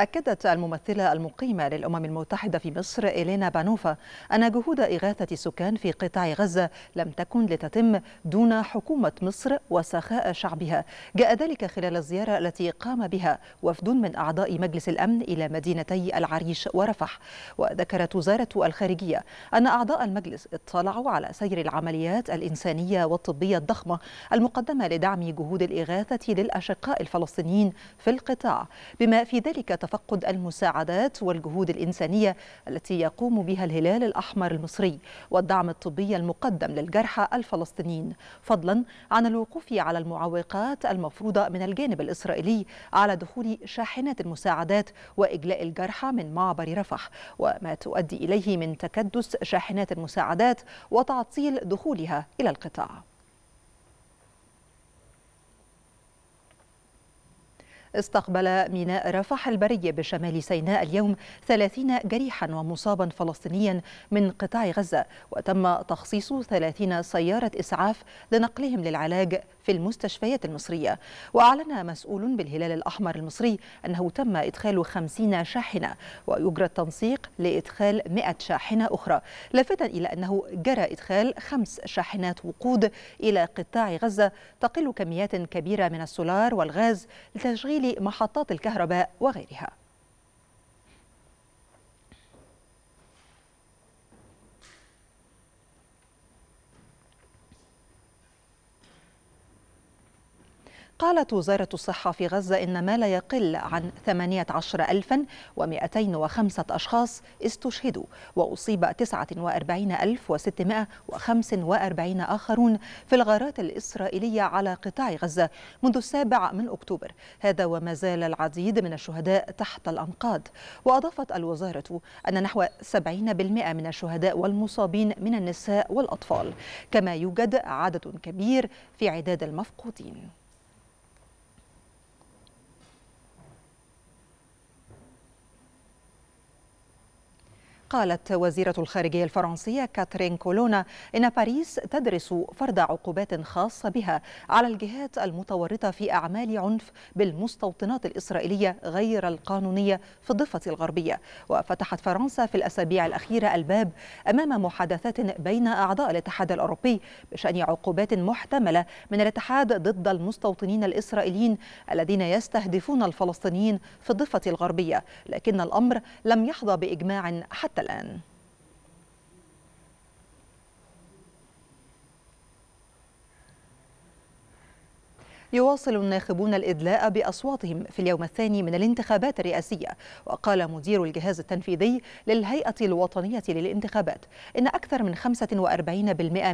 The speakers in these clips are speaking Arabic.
أكدت الممثلة المقيمة للأمم المتحدة في مصر إلينا بانوفا أن جهود إغاثة السكان في قطاع غزة لم تكن لتتم دون حكومة مصر وسخاء شعبها جاء ذلك خلال الزيارة التي قام بها وفد من أعضاء مجلس الأمن إلى مدينتي العريش ورفح وذكرت وزارة الخارجية أن أعضاء المجلس اطلعوا على سير العمليات الإنسانية والطبية الضخمة المقدمة لدعم جهود الإغاثة للأشقاء الفلسطينيين في القطاع بما في ذلك تفقد المساعدات والجهود الإنسانية التي يقوم بها الهلال الأحمر المصري والدعم الطبي المقدم للجرحى الفلسطينيين فضلا عن الوقوف على المعوقات المفروضة من الجانب الإسرائيلي على دخول شاحنات المساعدات وإجلاء الجرحى من معبر رفح وما تؤدي إليه من تكدس شاحنات المساعدات وتعطيل دخولها إلى القطاع استقبل ميناء رفح البري بشمال سيناء اليوم 30 جريحا ومصابا فلسطينيا من قطاع غزة وتم تخصيص 30 سيارة إسعاف لنقلهم للعلاج في المستشفيات المصرية وأعلن مسؤول بالهلال الأحمر المصري أنه تم إدخال 50 شاحنة ويجرى التنسيق لإدخال 100 شاحنة أخرى لافتا إلى أنه جرى إدخال خمس شاحنات وقود إلى قطاع غزة تقل كميات كبيرة من السولار والغاز لتشغيل محطات الكهرباء وغيرها قالت وزارة الصحة في غزة إن ما لا يقل عن 18205 أشخاص استشهدوا وأصيب 49645 آخرون في الغارات الإسرائيلية على قطاع غزة منذ السابع من أكتوبر هذا وما زال العديد من الشهداء تحت الأنقاض وأضافت الوزارة أن نحو 70% من الشهداء والمصابين من النساء والأطفال كما يوجد عدد كبير في عداد المفقودين قالت وزيرة الخارجية الفرنسية كاترين كولونا إن باريس تدرس فرض عقوبات خاصة بها على الجهات المتورطة في أعمال عنف بالمستوطنات الإسرائيلية غير القانونية في الضفة الغربية وفتحت فرنسا في الأسابيع الأخيرة الباب أمام محادثات بين أعضاء الاتحاد الأوروبي بشأن عقوبات محتملة من الاتحاد ضد المستوطنين الإسرائيليين الذين يستهدفون الفلسطينيين في الضفة الغربية لكن الأمر لم يحظى بإجماع حتى مثلا يواصل الناخبون الإدلاء بأصواتهم في اليوم الثاني من الانتخابات الرئاسية وقال مدير الجهاز التنفيذي للهيئة الوطنية للانتخابات إن أكثر من 45%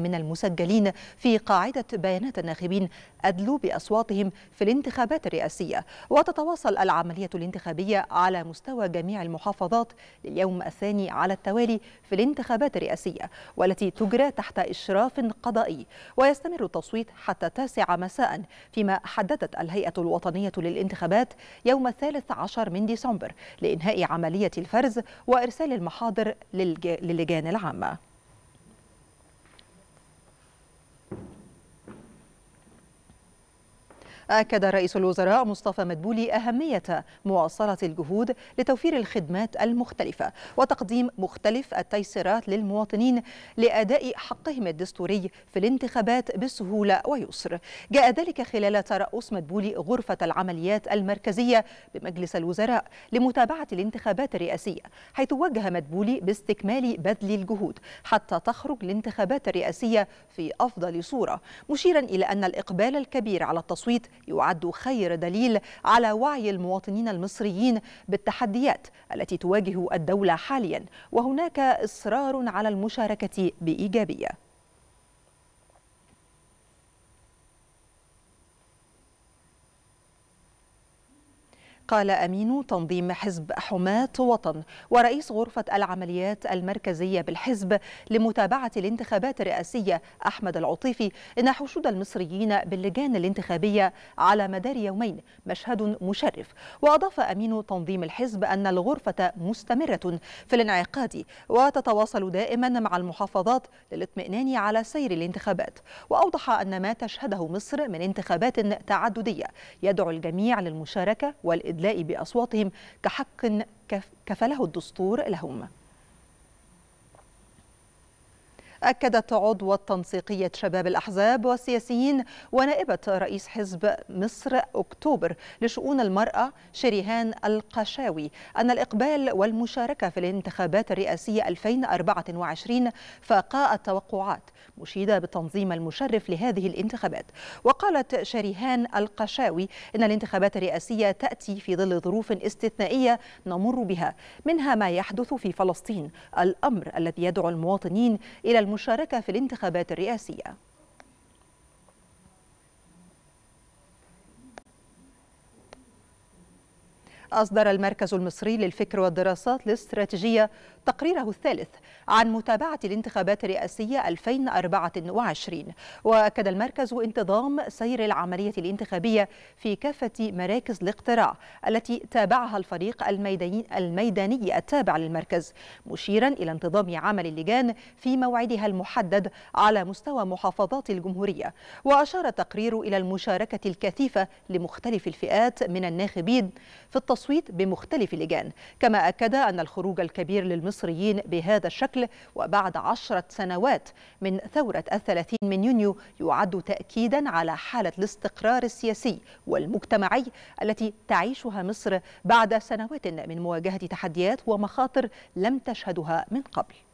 من المسجلين في قاعدة بيانات الناخبين أدلوا بأصواتهم في الانتخابات الرئاسية وتتواصل العملية الانتخابية على مستوى جميع المحافظات لليوم الثاني على التوالي في الانتخابات الرئاسية والتي تجرى تحت إشراف قضائي ويستمر التصويت حتى 9 مساء في فيما حددت الهيئة الوطنية للانتخابات يوم الثالث عشر من ديسمبر لإنهاء عملية الفرز وإرسال المحاضر للجان العامة أكد رئيس الوزراء مصطفى مدبولي أهمية مواصلة الجهود لتوفير الخدمات المختلفة وتقديم مختلف التيسيرات للمواطنين لأداء حقهم الدستوري في الانتخابات بسهولة ويسر جاء ذلك خلال ترأس مدبولي غرفة العمليات المركزية بمجلس الوزراء لمتابعة الانتخابات الرئاسية حيث وجه مدبولي باستكمال بذل الجهود حتى تخرج الانتخابات الرئاسية في أفضل صورة مشيرا إلى أن الإقبال الكبير على التصويت يعد خير دليل على وعي المواطنين المصريين بالتحديات التي تواجه الدولة حاليا وهناك إصرار على المشاركة بإيجابية قال أمين تنظيم حزب حماة وطن ورئيس غرفة العمليات المركزية بالحزب لمتابعة الانتخابات الرئاسية أحمد العطيفي إن حشود المصريين باللجان الانتخابية على مدار يومين مشهد مشرف وأضاف أمين تنظيم الحزب أن الغرفة مستمرة في الانعقاد وتتواصل دائما مع المحافظات للاطمئنان على سير الانتخابات وأوضح أن ما تشهده مصر من انتخابات تعددية يدعو الجميع للمشاركة والإدارة الاستدلاء باصواتهم كحق كفله الدستور لهم أكدت عضو التنسيقية شباب الأحزاب والسياسيين ونائبة رئيس حزب مصر أكتوبر لشؤون المرأة شريهان القشاوي أن الإقبال والمشاركة في الانتخابات الرئاسية 2024 فاقا التوقعات مشيدة بالتنظيم المشرف لهذه الانتخابات وقالت شريهان القشاوي إن الانتخابات الرئاسية تأتي في ظل ظروف استثنائية نمر بها منها ما يحدث في فلسطين الأمر الذي يدعو المواطنين إلى المشاركة في الانتخابات الرئاسية أصدر المركز المصري للفكر والدراسات الاستراتيجية تقريره الثالث عن متابعة الانتخابات الرئاسية 2024 وأكد المركز انتظام سير العملية الانتخابية في كافة مراكز الاقتراع التي تابعها الفريق الميداني, التابع للمركز مشيرا إلى انتظام عمل اللجان في موعدها المحدد على مستوى محافظات الجمهورية وأشار التقرير إلى المشاركة الكثيفة لمختلف الفئات من الناخبين في التصويت التصويت بمختلف اللجان كما أكد أن الخروج الكبير للمصريين بهذا الشكل وبعد عشرة سنوات من ثورة الثلاثين من يونيو يعد تأكيدا على حالة الاستقرار السياسي والمجتمعي التي تعيشها مصر بعد سنوات من مواجهة تحديات ومخاطر لم تشهدها من قبل